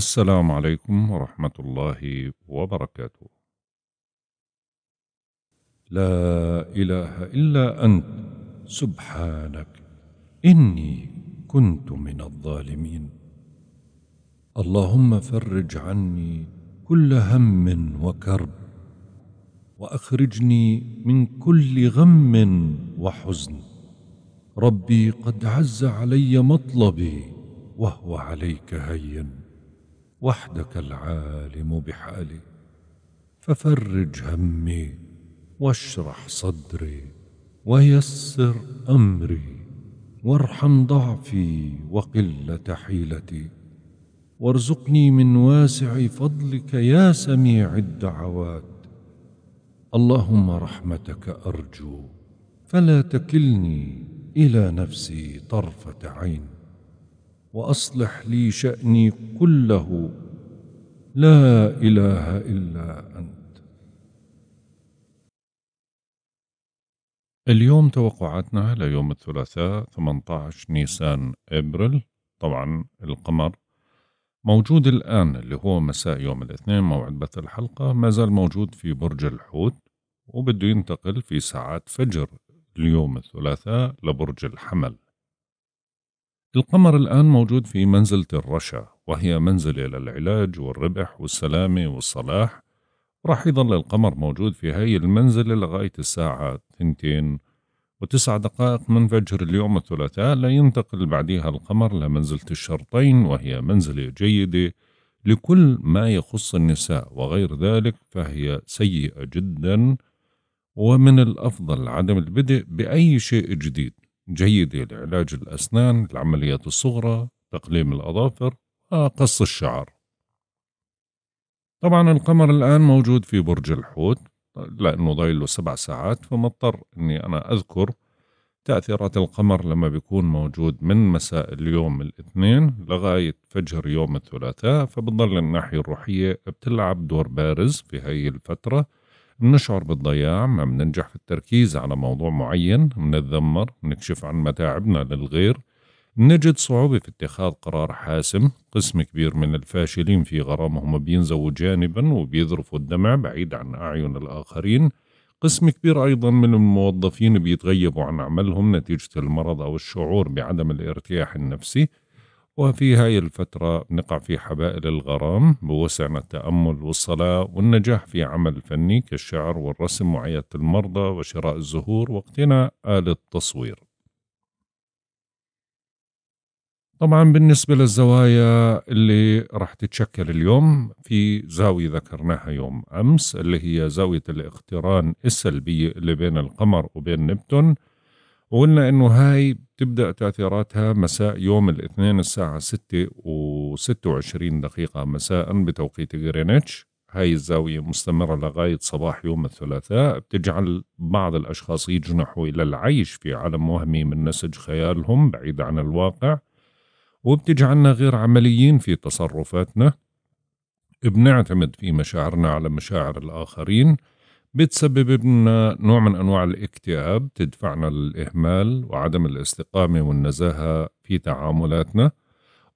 السلام عليكم ورحمة الله وبركاته. لا إله إلا أنت سبحانك إني كنت من الظالمين. اللهم فرج عني كل هم وكرب، وأخرجني من كل غم وحزن. ربي قد عز علي مطلبي وهو عليك هين. وحدك العالم بحالي ففرج همي واشرح صدري ويسر امري وارحم ضعفي وقله حيلتي وارزقني من واسع فضلك يا سميع الدعوات اللهم رحمتك ارجو فلا تكلني الى نفسي طرفه عين واصلح لي شاني كله لا اله الا انت اليوم توقعاتنا ليوم الثلاثاء 18 نيسان ابريل طبعا القمر موجود الآن اللي هو مساء يوم الاثنين موعد بث الحلقة ما زال موجود في برج الحوت وبده ينتقل في ساعات فجر اليوم الثلاثاء لبرج الحمل القمر الآن موجود في منزلة الرشا وهي منزلة للعلاج والربح والسلامة والصلاح راح يظل القمر موجود في هاي المنزلة لغاية الساعة تنتين وتسع دقائق من فجر اليوم الثلاثاء لينتقل بعدها القمر لمنزلة الشرطين وهي منزلة جيدة لكل ما يخص النساء وغير ذلك فهي سيئة جدا ومن الأفضل عدم البدء بأي شيء جديد جيدة لعلاج الأسنان العمليات الصغرى تقليم الأظافر وقص الشعر طبعا القمر الآن موجود في برج الحوت لأنه ضايل له سبع ساعات فمضطر أني أنا أذكر تأثيرات القمر لما بيكون موجود من مساء اليوم الاثنين لغاية فجر يوم الثلاثاء فبتضل الناحية الروحية بتلعب دور بارز في هاي الفترة بنشعر بالضياع ما بننجح في التركيز على موضوع معين بنتذمر بنكشف عن متاعبنا للغير نجد صعوبة في اتخاذ قرار حاسم قسم كبير من الفاشلين في غرامهم بينزوا جانبا وبيذرفوا الدمع بعيد عن أعين الآخرين قسم كبير أيضا من الموظفين بيتغيبوا عن عملهم نتيجة المرض أو الشعور بعدم الارتياح النفسي وفي هاي الفترة نقع في حبائل الغرام بوسعنا التأمل والصلاة والنجاح في عمل فني كالشعر والرسم وعيادة المرضى وشراء الزهور واقتناء آلة تصوير طبعا بالنسبة للزوايا اللي راح تتشكل اليوم في زاوية ذكرناها يوم أمس اللي هي زاوية الاقتران السلبية اللي بين القمر وبين نبتون وقلنا انه هاي بتبدا تاثيراتها مساء يوم الاثنين الساعه 6 و26 دقيقه مساء بتوقيت غرينتش هاي الزاوية مستمرة لغاية صباح يوم الثلاثاء بتجعل بعض الأشخاص يجنحوا إلى العيش في عالم وهمي من نسج خيالهم بعيد عن الواقع وبتجعلنا غير عمليين في تصرفاتنا بنعتمد في مشاعرنا على مشاعر الآخرين بتسبب لنا نوع من أنواع الاكتئاب تدفعنا للإهمال وعدم الاستقامة والنزاهة في تعاملاتنا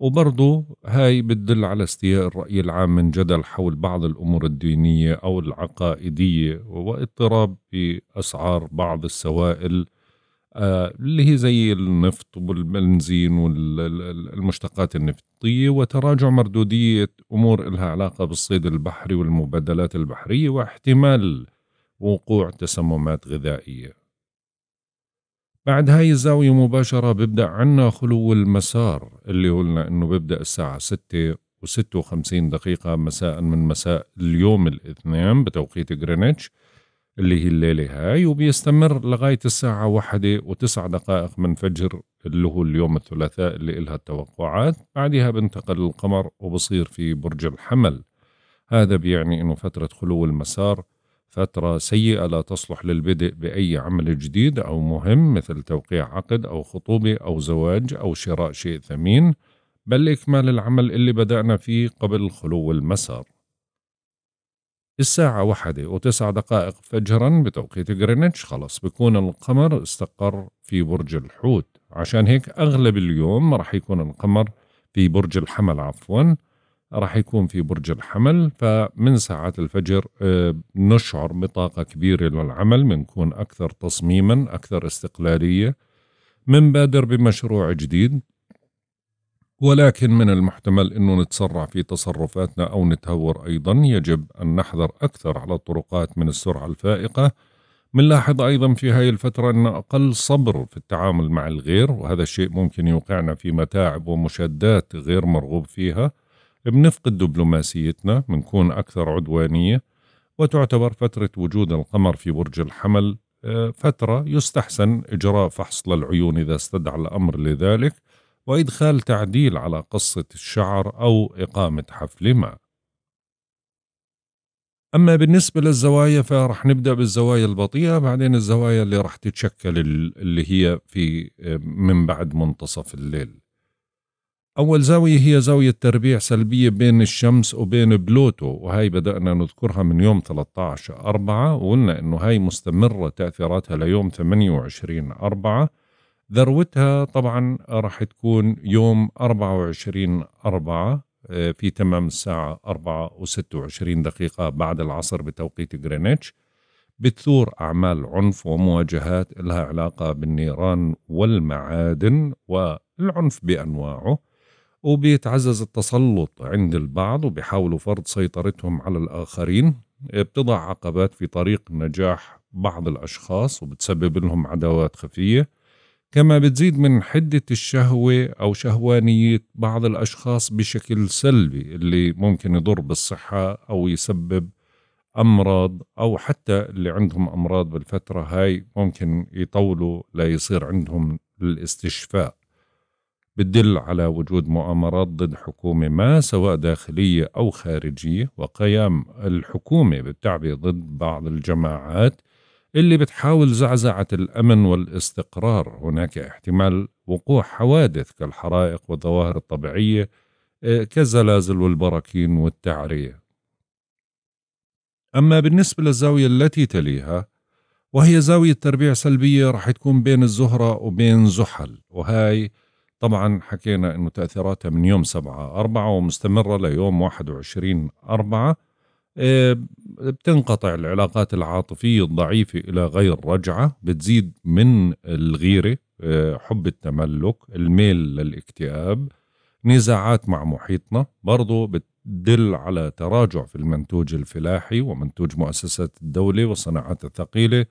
وبرضه هاي بتدل على استياء الرأي العام من جدل حول بعض الأمور الدينية أو العقائدية واضطراب في أسعار بعض السوائل آه، اللي هي زي النفط والبنزين والمشتقات النفطية وتراجع مردودية أمور لها علاقة بالصيد البحري والمبادلات البحرية واحتمال وقوع تسممات غذائية بعد هاي الزاوية مباشرة ببدأ عنا خلو المسار اللي قلنا انه ببدأ الساعة ستة وستة وخمسين دقيقة مساء من مساء اليوم الاثنين بتوقيت غرينتش اللي هي الليلة هاي وبيستمر لغاية الساعة واحدة وتسع دقائق من فجر اللي هو اليوم الثلاثاء اللي إلها التوقعات بعدها بنتقل القمر وبصير في برج الحمل هذا بيعني أنه فترة خلو المسار فترة سيئة لا تصلح للبدء بأي عمل جديد أو مهم مثل توقيع عقد أو خطوبة أو زواج أو شراء شيء ثمين بل إكمال العمل اللي بدأنا فيه قبل خلو المسار الساعة واحدة وتسع دقائق فجرا بتوقيت غرينتش خلص بكون القمر استقر في برج الحوت عشان هيك أغلب اليوم رح يكون القمر في برج الحمل عفواً راح يكون في برج الحمل فمن ساعات الفجر آه، نشعر بطاقة كبيرة للعمل بنكون أكثر تصميما أكثر استقلالية منبادر بمشروع جديد ولكن من المحتمل أنه نتسرع في تصرفاتنا أو نتهور أيضا يجب أن نحذر أكثر على الطرقات من السرعة الفائقة منلاحظ أيضا في هاي الفترة أن أقل صبر في التعامل مع الغير وهذا الشيء ممكن يوقعنا في متاعب ومشادات غير مرغوب فيها بنفقد دبلوماسيتنا بنكون أكثر عدوانية وتعتبر فترة وجود القمر في برج الحمل آه، فترة يستحسن إجراء فحص للعيون إذا استدعى الأمر لذلك وإدخال تعديل على قصة الشعر أو إقامة حفل ما أما بالنسبة للزوايا فرح نبدأ بالزوايا البطيئة بعدين الزوايا اللي رح تتشكل اللي هي في آه، من بعد منتصف الليل أول زاوية هي زاوية تربيع سلبية بين الشمس وبين بلوتو وهي بدأنا نذكرها من يوم 13 أربعة وقلنا إنه هاي مستمرة تأثيراتها ليوم 28 أربعة ذروتها طبعا راح تكون يوم 24 أربعة آه، في تمام الساعة 4 و26 دقيقة بعد العصر بتوقيت غرينتش بتثور أعمال عنف ومواجهات لها علاقة بالنيران والمعادن والعنف بأنواعه وبيتعزز التسلط عند البعض وبيحاولوا فرض سيطرتهم على الآخرين بتضع عقبات في طريق نجاح بعض الأشخاص وبتسبب لهم عداوات خفية كما بتزيد من حدة الشهوة أو شهوانية بعض الأشخاص بشكل سلبي اللي ممكن يضر بالصحة أو يسبب أمراض أو حتى اللي عندهم أمراض بالفترة هاي ممكن يطولوا ليصير عندهم الاستشفاء بتدل على وجود مؤامرات ضد حكومة ما سواء داخلية أو خارجية وقيام الحكومة بالتعبئة ضد بعض الجماعات اللي بتحاول زعزعة الأمن والاستقرار هناك احتمال وقوع حوادث كالحرائق والظواهر الطبيعية آه، كالزلازل والبراكين والتعرية أما بالنسبة للزاوية التي تليها وهي زاوية تربيع سلبية راح تكون بين الزهرة وبين زحل وهاي طبعا حكينا انه تاثيراتها من يوم 7 4 ومستمره ليوم 21 4 إيه، بتنقطع العلاقات العاطفيه الضعيفه الى غير رجعه بتزيد من الغيره إيه، حب التملك الميل للاكتئاب نزاعات مع محيطنا برضو بتدل على تراجع في المنتوج الفلاحي ومنتوج مؤسسات الدولة والصناعات الثقيلة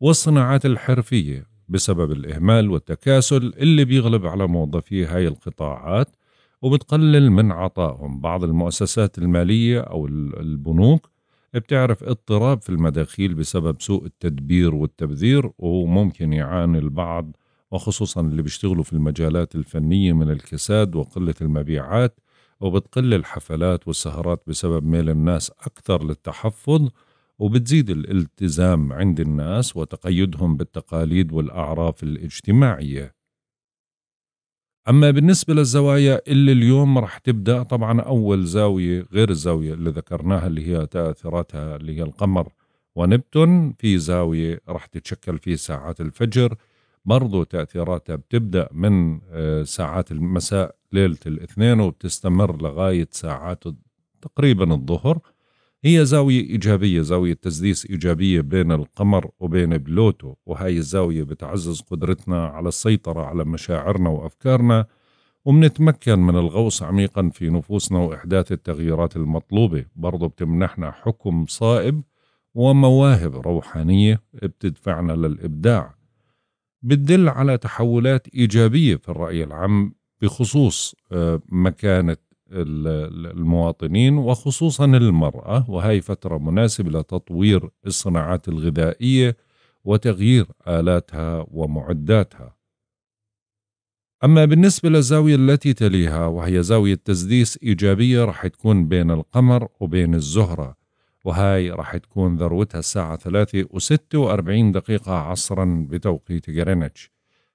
والصناعات الحرفية بسبب الإهمال والتكاسل اللي بيغلب على موظفي هاي القطاعات وبتقلل من عطائهم بعض المؤسسات المالية أو البنوك بتعرف اضطراب في المداخيل بسبب سوء التدبير والتبذير وممكن يعاني البعض وخصوصا اللي بيشتغلوا في المجالات الفنية من الكساد وقلة المبيعات وبتقل الحفلات والسهرات بسبب ميل الناس أكثر للتحفظ وبتزيد الالتزام عند الناس وتقيدهم بالتقاليد والأعراف الاجتماعية أما بالنسبة للزوايا اللي اليوم رح تبدأ طبعا أول زاوية غير الزاوية اللي ذكرناها اللي هي تأثيراتها اللي هي القمر ونبتون في زاوية رح تتشكل في ساعات الفجر برضو تأثيراتها بتبدأ من آه، ساعات المساء ليلة الاثنين وبتستمر لغاية ساعات تقريبا الظهر هي زاوية إيجابية زاوية تسديس إيجابية بين القمر وبين بلوتو وهاي الزاوية بتعزز قدرتنا على السيطرة على مشاعرنا وأفكارنا وبنتمكن من الغوص عميقا في نفوسنا وإحداث التغييرات المطلوبة برضو بتمنحنا حكم صائب ومواهب روحانية بتدفعنا للإبداع بتدل على تحولات إيجابية في الرأي العام بخصوص آه، مكانة المواطنين وخصوصا المرأة وهي فترة مناسبة لتطوير الصناعات الغذائية وتغيير آلاتها ومعداتها أما بالنسبة للزاوية التي تليها وهي زاوية تسديس إيجابية رح تكون بين القمر وبين الزهرة وهاي رح تكون ذروتها الساعة ثلاثة وستة وأربعين دقيقة عصرا بتوقيت جرينتش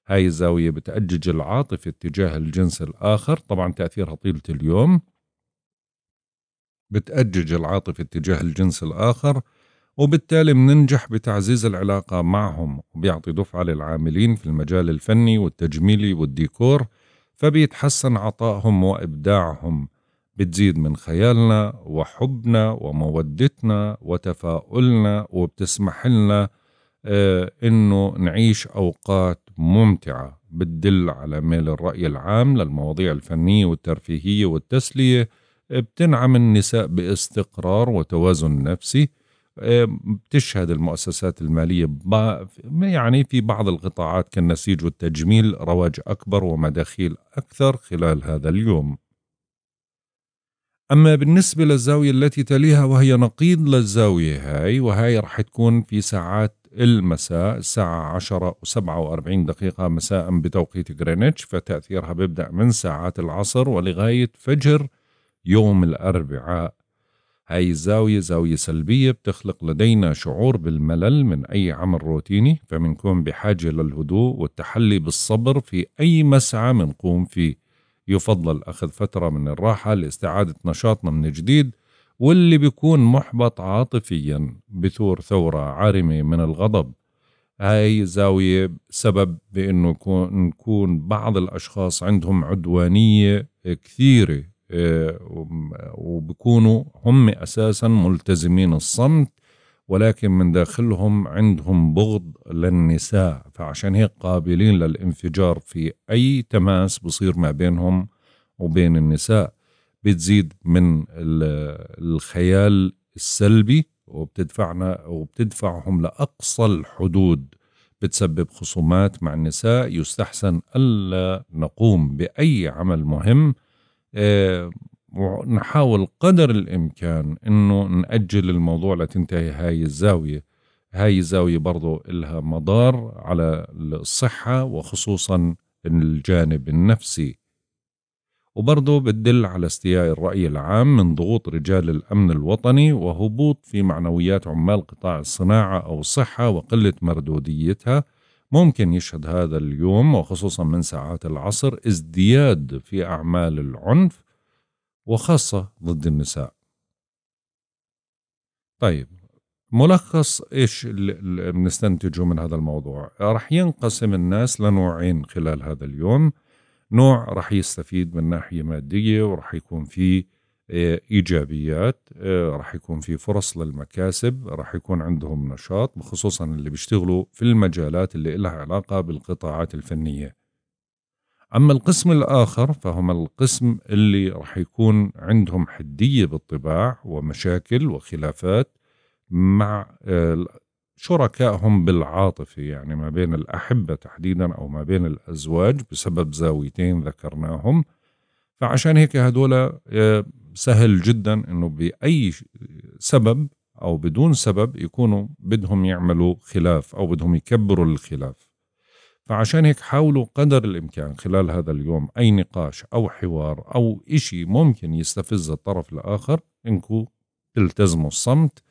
هاي الزاوية بتأجج العاطفة اتجاه الجنس الآخر طبعا تأثيرها طيلة اليوم بتأجج العاطفة اتجاه الجنس الآخر وبالتالي بننجح بتعزيز العلاقة معهم وبيعطي دفعة للعاملين في المجال الفني والتجميلي والديكور فبيتحسن عطائهم وإبداعهم بتزيد من خيالنا وحبنا ومودتنا وتفاؤلنا وبتسمح لنا آه، انه نعيش اوقات ممتعة بتدل على ميل الرأي العام للمواضيع الفنية والترفيهية والتسلية بتنعم النساء باستقرار وتوازن نفسي بتشهد المؤسسات المالية يعني في بعض القطاعات كالنسيج والتجميل رواج أكبر ومداخيل أكثر خلال هذا اليوم أما بالنسبة للزاوية التي تليها وهي نقيض للزاوية هاي وهاي رح تكون في ساعات المساء الساعة 10 و47 دقيقة مساء بتوقيت غرينتش فتأثيرها بيبدأ من ساعات العصر ولغاية فجر يوم الأربعاء هاي الزاوية زاوية سلبية بتخلق لدينا شعور بالملل من أي عمل روتيني فمنكون بحاجة للهدوء والتحلي بالصبر في أي مسعى منقوم فيه يفضل أخذ فترة من الراحة لاستعادة نشاطنا من جديد واللي بيكون محبط عاطفيا بثور ثورة عارمة من الغضب هاي زاوية سبب بأنه نكون بعض الأشخاص عندهم عدوانية كثيرة آه، وبكونوا هم أساسا ملتزمين الصمت ولكن من داخلهم عندهم بغض للنساء فعشان هيك قابلين للانفجار في أي تماس بصير ما بينهم وبين النساء بتزيد من الخيال السلبي وبتدفعنا وبتدفعهم لأقصى الحدود بتسبب خصومات مع النساء يستحسن ألا نقوم بأي عمل مهم آه، ونحاول قدر الإمكان أنه نأجل الموضوع لتنتهي هاي الزاوية هاي الزاوية برضو لها مضار على الصحة وخصوصا الجانب النفسي وبرضه بتدل على استياء الرأي العام من ضغوط رجال الأمن الوطني وهبوط في معنويات عمال قطاع الصناعة أو الصحة وقلة مردوديتها ممكن يشهد هذا اليوم وخصوصا من ساعات العصر ازدياد في أعمال العنف وخاصة ضد النساء طيب ملخص ايش اللي بنستنتجه من هذا الموضوع رح ينقسم الناس لنوعين خلال هذا اليوم نوع راح يستفيد من ناحيه ماديه وراح يكون في آه، ايجابيات آه، راح يكون في فرص للمكاسب راح يكون عندهم نشاط خصوصا اللي بيشتغلوا في المجالات اللي لها علاقه بالقطاعات الفنيه اما القسم الاخر فهم القسم اللي راح يكون عندهم حديه بالطباع ومشاكل وخلافات مع آه، شركائهم بالعاطفة يعني ما بين الأحبة تحديدا أو ما بين الأزواج بسبب زاويتين ذكرناهم فعشان هيك هدول آه، سهل جدا أنه بأي سبب أو بدون سبب يكونوا بدهم يعملوا خلاف أو بدهم يكبروا الخلاف فعشان هيك حاولوا قدر الإمكان خلال هذا اليوم أي نقاش أو حوار أو إشي ممكن يستفز الطرف الآخر إنكم تلتزموا الصمت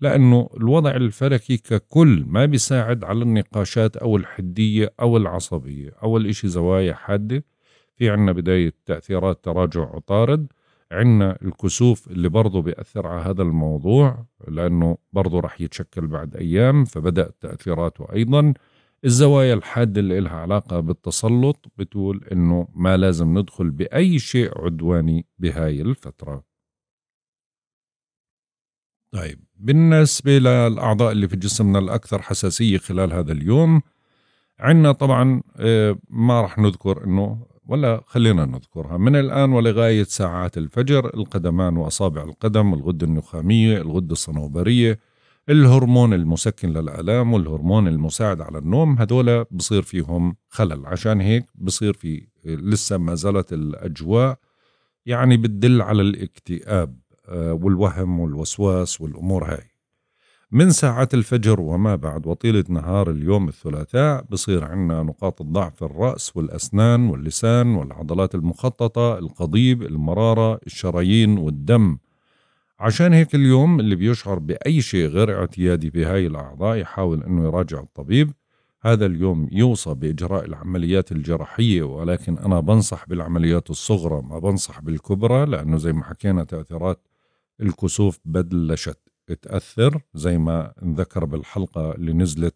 لأنه الوضع الفلكي ككل ما بيساعد على النقاشات أو الحدية أو العصبية أول إشي زوايا حادة في عنا بداية تأثيرات تراجع عطارد عنا الكسوف اللي برضه بيأثر على هذا الموضوع لأنه برضه رح يتشكل بعد أيام فبدأت تأثيراته أيضا الزوايا الحادة اللي لها علاقة بالتسلط بتقول إنه ما لازم ندخل بأي شيء عدواني بهاي الفترة طيب بالنسبة للأعضاء اللي في جسمنا الأكثر حساسية خلال هذا اليوم عنا طبعا آه، ما رح نذكر أنه ولا خلينا نذكرها من الآن ولغاية ساعات الفجر القدمان وأصابع القدم الغدة النخامية الغدة الصنوبرية الهرمون المسكن للآلام والهرمون المساعد على النوم هذول بصير فيهم خلل عشان هيك بصير في آه، لسه ما زالت الأجواء يعني بتدل على الاكتئاب آه، والوهم والوسواس والأمور هاي من ساعات الفجر وما بعد وطيلة نهار اليوم الثلاثاء بصير عنا نقاط الضعف في الرأس والأسنان واللسان والعضلات المخططة القضيب المرارة الشرايين والدم عشان هيك اليوم اللي بيشعر بأي شيء غير اعتيادي بهاي الأعضاء يحاول أنه يراجع الطبيب هذا اليوم يوصى بإجراء العمليات الجراحية ولكن أنا بنصح بالعمليات الصغرى ما بنصح بالكبرى لأنه زي ما حكينا تأثيرات الكسوف بلشت تأثر زي ما ذكر بالحلقة اللي نزلت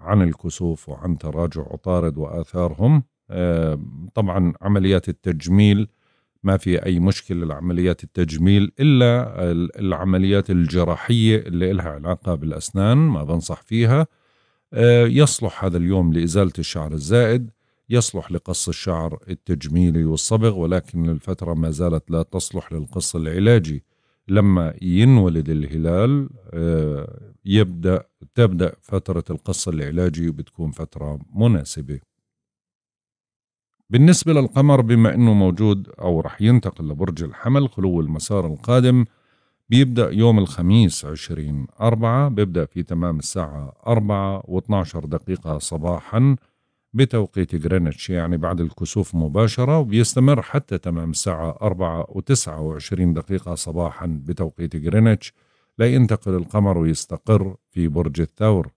عن الكسوف وعن تراجع عطارد وآثارهم آه، طبعا عمليات التجميل ما في أي مشكلة لعمليات التجميل إلا العمليات الجراحية اللي لها علاقة بالأسنان ما بنصح فيها آه، يصلح هذا اليوم لإزالة الشعر الزائد يصلح لقص الشعر التجميلي والصبغ ولكن الفترة ما زالت لا تصلح للقص العلاجي لما ينولد الهلال آه، يبدأ تبدأ فترة القص العلاجي وبتكون فترة مناسبة بالنسبة للقمر بما أنه موجود أو رح ينتقل لبرج الحمل خلو المسار القادم بيبدأ يوم الخميس 20 4 بيبدأ في تمام الساعه 4 أربعة و12 دقيقة صباحاً بتوقيت غرينتش يعني بعد الكسوف مباشرة وبيستمر حتى تمام الساعة 4 و29 دقيقة صباحا بتوقيت غرينتش لينتقل القمر ويستقر في برج الثور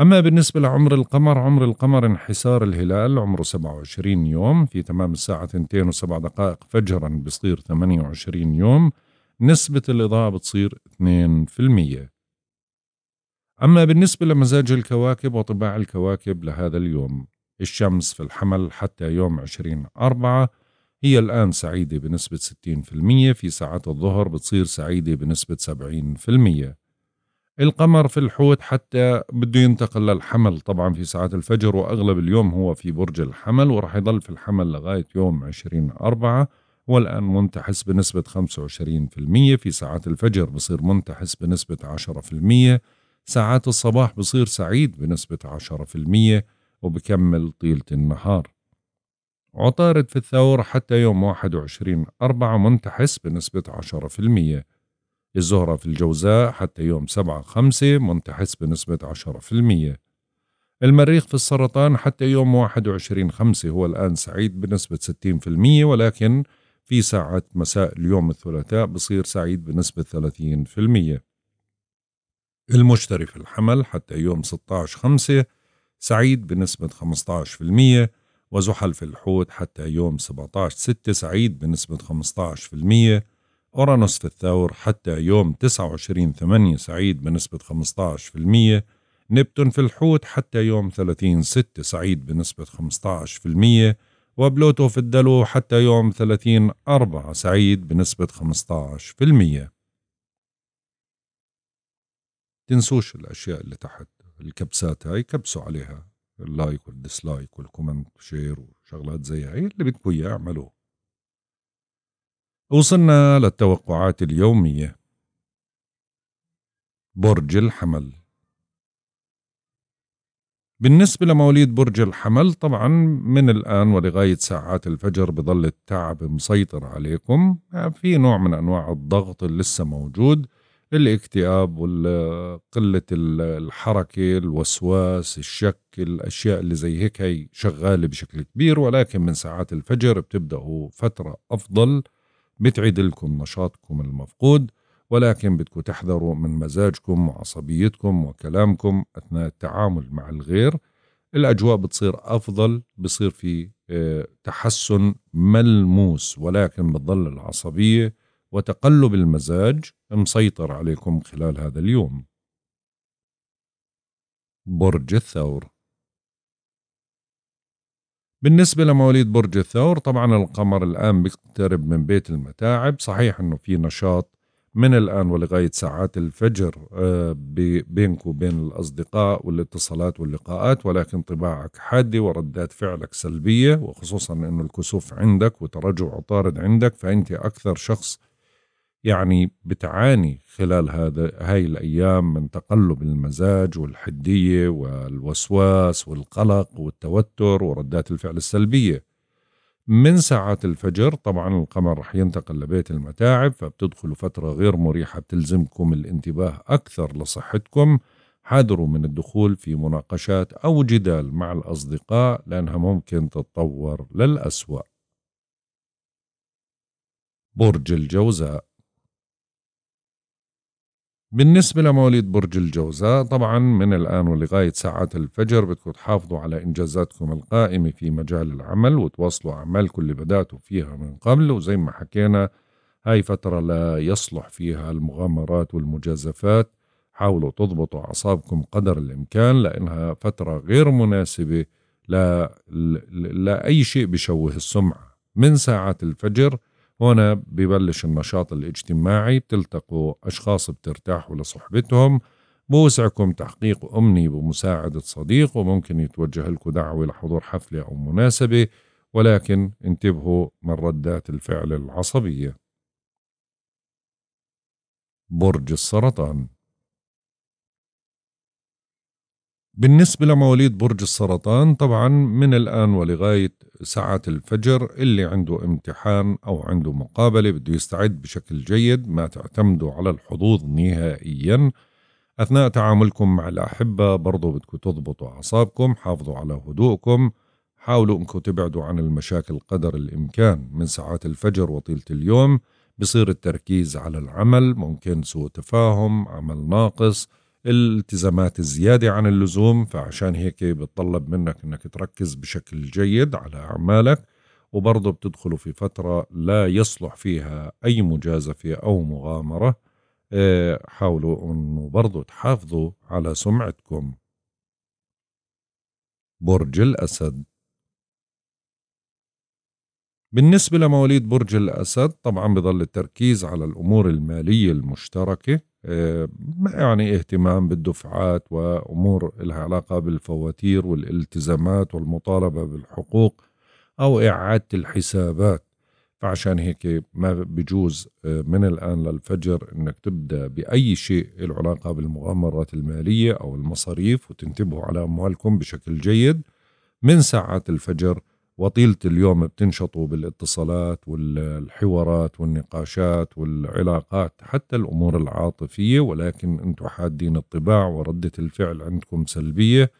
أما بالنسبة لعمر القمر عمر القمر انحسار الهلال عمره 27 يوم في تمام الساعة 2 و7 دقائق فجرا بصير 28 يوم نسبة الإضاءة بتصير 2% أما بالنسبة لمزاج الكواكب وطباع الكواكب لهذا اليوم الشمس في الحمل حتى يوم عشرين أربعة هي الآن سعيدة بنسبة 60% في ساعات الظهر بتصير سعيدة بنسبة 70% القمر في الحوت حتى بده ينتقل للحمل طبعا في ساعات الفجر وأغلب اليوم هو في برج الحمل ورح يضل في الحمل لغاية يوم عشرين أربعة والآن منتحس بنسبة 25% في ساعات الفجر بصير منتحس بنسبة 10% ساعات الصباح بصير سعيد بنسبة عشرة في المية وبكمل طيلة النهار عطارد في الثور حتى يوم واحد وعشرين أربعة منتحس بنسبة عشرة في المية الزهرة في الجوزاء حتى يوم سبعة خمسة منتحس بنسبة عشرة في المية المريخ في السرطان حتى يوم واحد وعشرين خمسة هو الآن سعيد بنسبة ستين في المية ولكن في ساعة مساء اليوم الثلاثاء بصير سعيد بنسبة في المية المشتري في الحمل حتى يوم 16 5 سعيد بنسبة 15% وزحل في الحوت حتى يوم 17 6 سعيد بنسبة 15% أورانوس في الثور حتى يوم 29 8 سعيد بنسبة 15% نبتون في الحوت حتى يوم 30 6 سعيد بنسبة 15% وبلوتو في الدلو حتى يوم 30 4 سعيد بنسبة 15% تنسوش الاشياء اللي تحت الكبسات هاي كبسوا عليها اللايك والديسلايك والكومنت شير وشغلات زي هاي اللي بدكم اياه اعملوه وصلنا للتوقعات اليومية برج الحمل بالنسبة لمواليد برج الحمل طبعا من الآن ولغاية ساعات الفجر بظل التعب مسيطر عليكم في نوع من أنواع الضغط اللي لسه موجود الاكتئاب وقلة الحركة الوسواس الشك الأشياء اللي زي هيك هي شغالة بشكل كبير ولكن من ساعات الفجر بتبدأوا فترة أفضل بتعيد لكم نشاطكم المفقود ولكن بدكم تحذروا من مزاجكم وعصبيتكم وكلامكم أثناء التعامل مع الغير الأجواء بتصير أفضل بصير في آه، تحسن ملموس ولكن بتضل العصبية وتقلب المزاج مسيطر عليكم خلال هذا اليوم برج الثور بالنسبة لمواليد برج الثور طبعا القمر الآن بيقترب من بيت المتاعب صحيح أنه في نشاط من الآن ولغاية ساعات الفجر آه، بينك وبين الأصدقاء والاتصالات واللقاءات ولكن طباعك حادة وردات فعلك سلبية وخصوصا أنه الكسوف عندك وتراجع عطارد عندك فأنت أكثر شخص يعني بتعاني خلال هذا هاي الأيام من تقلب المزاج والحدية والوسواس والقلق والتوتر وردات الفعل السلبية من ساعات الفجر طبعا القمر رح ينتقل لبيت المتاعب فبتدخلوا فترة غير مريحة بتلزمكم الانتباه أكثر لصحتكم حذروا من الدخول في مناقشات أو جدال مع الأصدقاء لأنها ممكن تتطور للأسوأ برج الجوزاء بالنسبة لمواليد برج الجوزاء طبعا من الآن ولغاية ساعات الفجر بدكم تحافظوا على إنجازاتكم القائمة في مجال العمل وتواصلوا أعمالكم اللي بدأتوا فيها من قبل وزي ما حكينا هاي فترة لا يصلح فيها المغامرات والمجازفات حاولوا تضبطوا أعصابكم قدر الإمكان لأنها فترة غير مناسبة لا, لا شيء بشوه السمعة من ساعات الفجر هنا ببلش النشاط الاجتماعي بتلتقوا أشخاص بترتاحوا لصحبتهم بوسعكم تحقيق أمني بمساعدة صديق وممكن يتوجه لكم دعوة لحضور حفلة أو مناسبة ولكن انتبهوا من ردات الفعل العصبية برج السرطان بالنسبة لمواليد برج السرطان طبعا من الآن ولغاية ساعات الفجر اللي عنده امتحان أو عنده مقابلة بده يستعد بشكل جيد ما تعتمدوا على الحظوظ نهائيا أثناء تعاملكم مع الأحبة برضو بدكم تضبطوا أعصابكم حافظوا على هدوءكم حاولوا أنكم تبعدوا عن المشاكل قدر الإمكان من ساعات الفجر وطيلة اليوم بصير التركيز على العمل ممكن سوء تفاهم عمل ناقص الالتزامات الزيادة عن اللزوم فعشان هيك بتطلب منك انك تركز بشكل جيد على اعمالك وبرضه بتدخلوا في فترة لا يصلح فيها اي مجازفة او مغامرة آه، حاولوا انه برضه تحافظوا على سمعتكم برج الاسد بالنسبة لمواليد برج الأسد طبعا بظل التركيز على الأمور المالية المشتركة آه، يعني اهتمام بالدفعات وامور لها علاقه بالفواتير والالتزامات والمطالبه بالحقوق او اعاده الحسابات فعشان هيك ما بجوز آه، من الان للفجر انك تبدا باي شيء له علاقه بالمغامرات الماليه او المصاريف وتنتبهوا على اموالكم بشكل جيد من ساعات الفجر وطيله اليوم بتنشطوا بالاتصالات والحوارات والنقاشات والعلاقات حتى الامور العاطفيه ولكن انتم حادين الطباع ورده الفعل عندكم سلبيه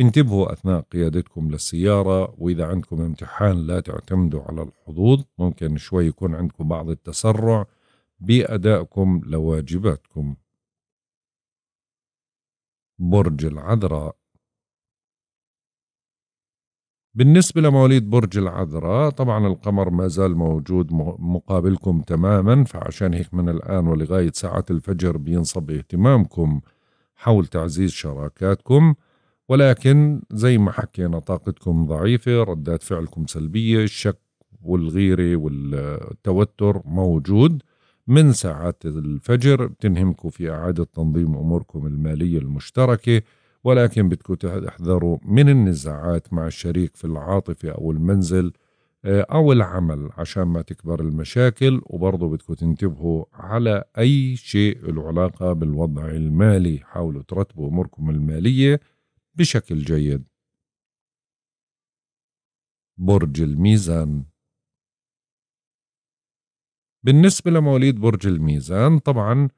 انتبهوا اثناء قيادتكم للسياره واذا عندكم امتحان لا تعتمدوا على الحظوظ ممكن شوي يكون عندكم بعض التسرع بادائكم لواجباتكم برج العذراء بالنسبة لمواليد برج العذراء طبعا القمر ما زال موجود مقابلكم تماما فعشان هيك من الآن ولغاية ساعة الفجر بينصب اهتمامكم حول تعزيز شراكاتكم ولكن زي ما حكينا طاقتكم ضعيفة ردات فعلكم سلبية الشك والغيرة والتوتر موجود من ساعات الفجر بتنهمكم في إعادة تنظيم أموركم المالية المشتركة ولكن بدكم تحذروا من النزاعات مع الشريك في العاطفة أو المنزل آه، أو العمل عشان ما تكبر المشاكل وبرضه بدكم تنتبهوا على أي شيء له علاقة بالوضع المالي حاولوا ترتبوا أموركم المالية بشكل جيد برج الميزان بالنسبة لمواليد برج الميزان طبعا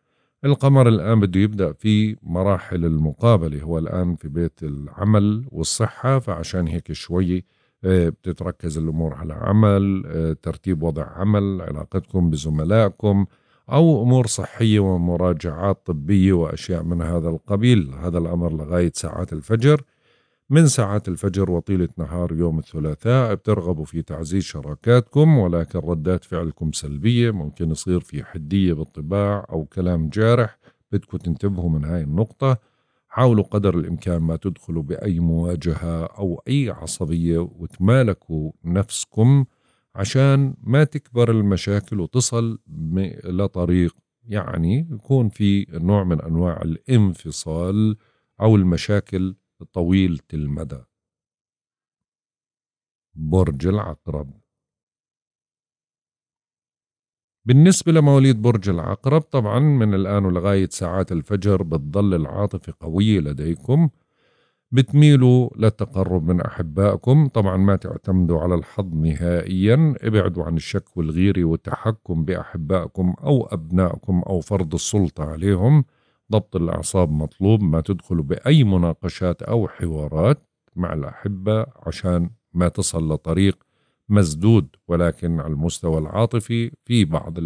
القمر الآن بده يبدأ في مراحل المقابلة هو الآن في بيت العمل والصحة فعشان هيك شوي آه، بتتركز الأمور على عمل آه، ترتيب وضع عمل علاقتكم بزملائكم أو أمور صحية ومراجعات طبية وأشياء من هذا القبيل هذا الأمر لغاية ساعات الفجر من ساعات الفجر وطيلة نهار يوم الثلاثاء بترغبوا في تعزيز شراكاتكم ولكن ردات فعلكم سلبية ممكن يصير في حدية بالطباع أو كلام جارح بدكم تنتبهوا من هاي النقطة حاولوا قدر الإمكان ما تدخلوا بأي مواجهة أو أي عصبية وتمالكوا نفسكم عشان ما تكبر المشاكل وتصل لطريق يعني يكون في نوع من أنواع الانفصال أو المشاكل طويلة المدى برج العقرب بالنسبة لمواليد برج العقرب طبعا من الآن ولغاية ساعات الفجر بتظل العاطفة قوية لديكم بتميلوا للتقرب من أحبائكم طبعا ما تعتمدوا على الحظ نهائيا ابعدوا عن الشك والغيرة والتحكم بأحبائكم أو أبنائكم أو فرض السلطة عليهم ضبط الأعصاب مطلوب ما تدخلوا بأي مناقشات أو حوارات مع الأحبة عشان ما تصل لطريق مسدود ولكن على المستوى العاطفي في بعض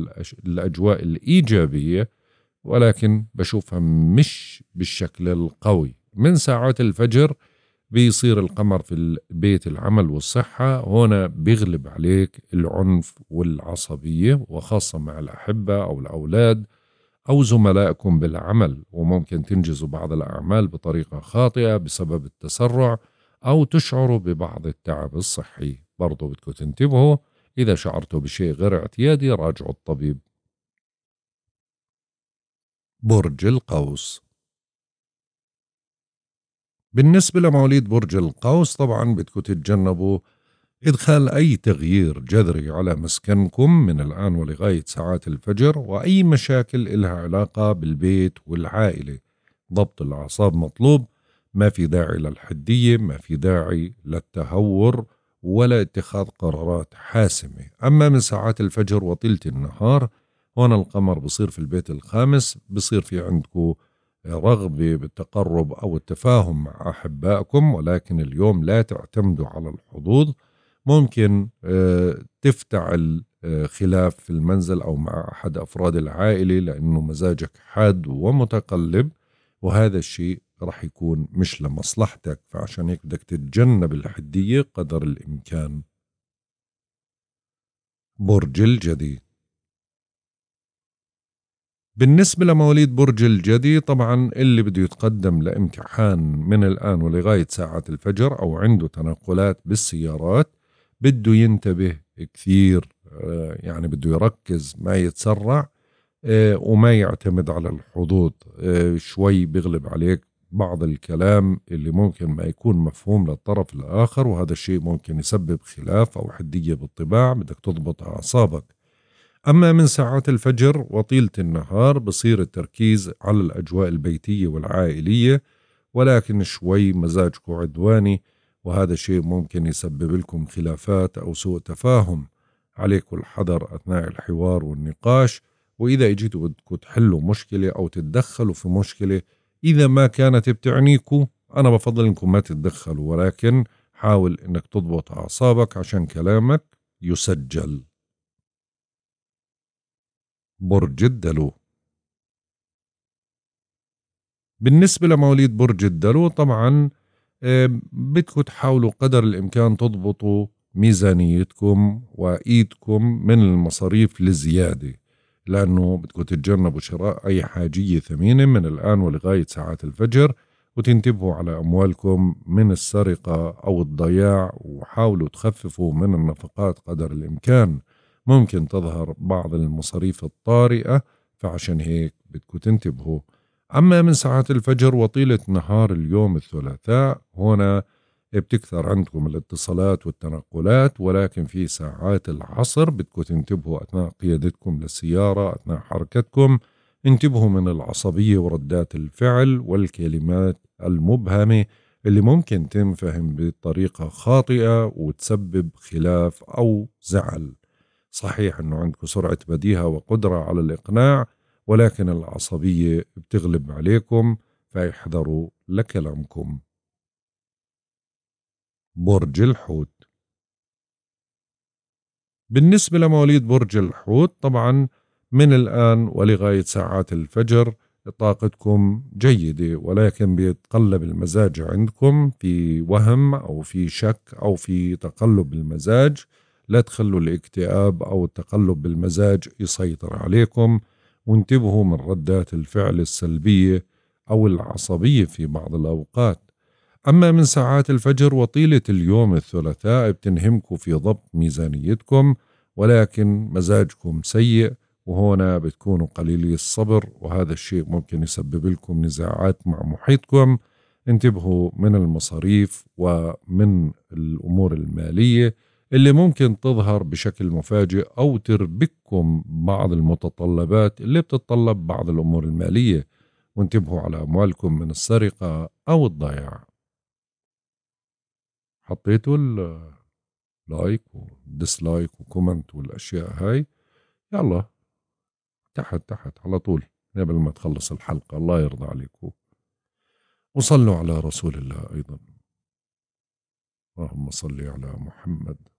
الأجواء الإيجابية ولكن بشوفها مش بالشكل القوي من ساعات الفجر بيصير القمر في بيت العمل والصحة هنا بيغلب عليك العنف والعصبية وخاصة مع الأحبة أو الأولاد أو زملائكم بالعمل وممكن تنجزوا بعض الأعمال بطريقة خاطئة بسبب التسرع أو تشعروا ببعض التعب الصحي برضو بدكم تنتبهوا إذا شعرتوا بشيء غير اعتيادي راجعوا الطبيب برج القوس بالنسبة لمواليد برج القوس طبعا بدكم تتجنبوا إدخال أي تغيير جذري على مسكنكم من الآن ولغاية ساعات الفجر وأي مشاكل إلها علاقة بالبيت والعائلة ضبط الأعصاب مطلوب ما في داعي للحدية ما في داعي للتهور ولا اتخاذ قرارات حاسمة أما من ساعات الفجر وطيلة النهار هون القمر بصير في البيت الخامس بصير في عندكم رغبة بالتقرب أو التفاهم مع أحبائكم ولكن اليوم لا تعتمدوا على الحظوظ ممكن آه، تفتعل آه، خلاف في المنزل أو مع أحد أفراد العائلة لأنه مزاجك حاد ومتقلب وهذا الشيء رح يكون مش لمصلحتك فعشان هيك بدك تتجنب الحدية قدر الإمكان برج الجدي بالنسبة لمواليد برج الجدي طبعا اللي بده يتقدم لامتحان من الآن ولغاية ساعة الفجر أو عنده تنقلات بالسيارات بده ينتبه كثير آه، يعني بده يركز ما يتسرع آه، وما يعتمد على الحظوظ آه، شوي بيغلب عليك بعض الكلام اللي ممكن ما يكون مفهوم للطرف الآخر وهذا الشيء ممكن يسبب خلاف أو حدية بالطباع بدك تضبط أعصابك أما من ساعات الفجر وطيلة النهار بصير التركيز على الأجواء البيتية والعائلية ولكن شوي مزاجك عدواني وهذا شيء ممكن يسبب لكم خلافات أو سوء تفاهم عليكم الحذر أثناء الحوار والنقاش وإذا إجيتوا بدكم تحلوا مشكلة أو تتدخلوا في مشكلة إذا ما كانت بتعنيكم أنا بفضل إنكم ما تتدخلوا ولكن حاول إنك تضبط أعصابك عشان كلامك يسجل برج الدلو بالنسبة لمواليد برج الدلو طبعا آه، بدكم تحاولوا قدر الإمكان تضبطوا ميزانيتكم وإيدكم من المصاريف الزيادة لأنه بدكم تتجنبوا شراء أي حاجية ثمينة من الآن ولغاية ساعات الفجر وتنتبهوا على أموالكم من السرقة أو الضياع وحاولوا تخففوا من النفقات قدر الإمكان ممكن تظهر بعض المصاريف الطارئة فعشان هيك بدكم تنتبهوا أما من ساعات الفجر وطيلة نهار اليوم الثلاثاء هنا بتكثر عندكم الاتصالات والتنقلات ولكن في ساعات العصر بدكم تنتبهوا أثناء قيادتكم للسيارة أثناء حركتكم انتبهوا من العصبية وردات الفعل والكلمات المبهمة اللي ممكن تنفهم بطريقة خاطئة وتسبب خلاف أو زعل صحيح أنه عندكم سرعة بديهة وقدرة على الإقناع ولكن العصبية بتغلب عليكم فاحذروا لكلامكم برج الحوت بالنسبة لمواليد برج الحوت طبعا من الآن ولغاية ساعات الفجر طاقتكم جيدة ولكن بيتقلب المزاج عندكم في وهم أو في شك أو في تقلب المزاج لا تخلوا الاكتئاب أو التقلب بالمزاج يسيطر عليكم وانتبهوا من ردات الفعل السلبية أو العصبية في بعض الأوقات أما من ساعات الفجر وطيلة اليوم الثلاثاء بتنهمكم في ضبط ميزانيتكم ولكن مزاجكم سيء وهنا بتكونوا قليلي الصبر وهذا الشيء ممكن يسبب لكم نزاعات مع محيطكم انتبهوا من المصاريف ومن الأمور المالية اللي ممكن تظهر بشكل مفاجئ أو تربككم بعض المتطلبات اللي بتتطلب بعض الأمور المالية وانتبهوا على أموالكم من السرقة أو الضياع حطيتوا اللايك وديسلايك وكومنت والأشياء هاي يلا تحت تحت على طول قبل ما تخلص الحلقة الله يرضى عليكم وصلوا على رسول الله أيضا اللهم صل على محمد